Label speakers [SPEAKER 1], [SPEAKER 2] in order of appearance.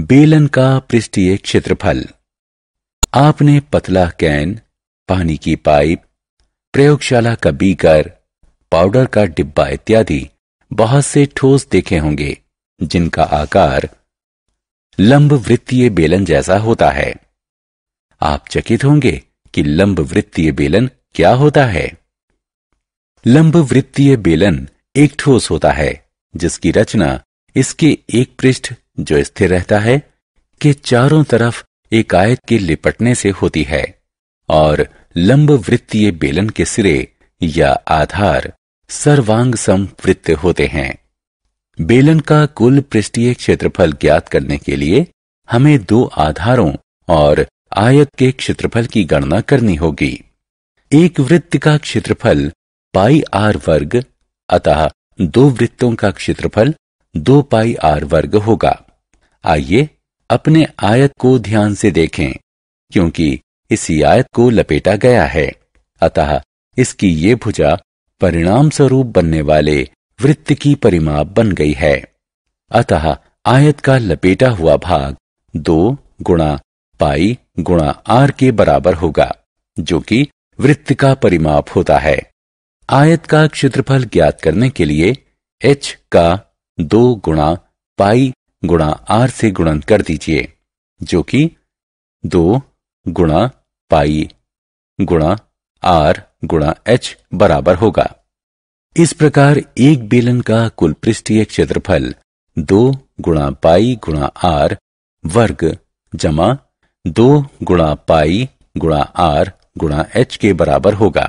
[SPEAKER 1] बेलन का पृष्ठीय क्षेत्रफल आपने पतला कैन पानी की पाइप प्रयोगशाला का बीकर पाउडर का डिब्बा इत्यादि बहुत से ठोस देखे होंगे जिनका आकार लंब वृत्तीय बेलन जैसा होता है आप चकित होंगे कि लंब वृत्तीय बेलन क्या होता है लंब वृत्तीय बेलन एक ठोस होता है जिसकी रचना इसके एक पृष्ठ जो स्थिर रहता है कि चारों तरफ एक आयत के लिपटने से होती है और लंब वृत्तीय बेलन के सिरे या आधार सर्वांग वृत्त होते हैं बेलन का कुल पृष्ठीय क्षेत्रफल ज्ञात करने के लिए हमें दो आधारों और आयत के क्षेत्रफल की गणना करनी होगी एक वृत्त का क्षेत्रफल पाई आर वर्ग अतः दो वृत्तों का क्षेत्रफल दो पाई आर वर्ग होगा आइए अपने आयत को ध्यान से देखें क्योंकि इसी आयत को लपेटा गया है अतः इसकी ये भुजा परिणाम स्वरूप बनने वाले वृत्त की परिमाप बन गई है अतः आयत का लपेटा हुआ भाग दो गुणा पाई गुणा आर के बराबर होगा जो कि वृत्त का परिमाप होता है आयत का क्षेत्रफल ज्ञात करने के लिए एच का दो गुणा पाई गुणा आर से गुणन कर दीजिए जो कि दो गुणा पाई गुणा आर गुणा एच बराबर होगा इस प्रकार एक बेलन का कुल पृष्ठीय क्षेत्रफल दो गुणा पाई गुणा आर वर्ग जमा दो गुणा पाई गुणा आर गुणा एच के बराबर होगा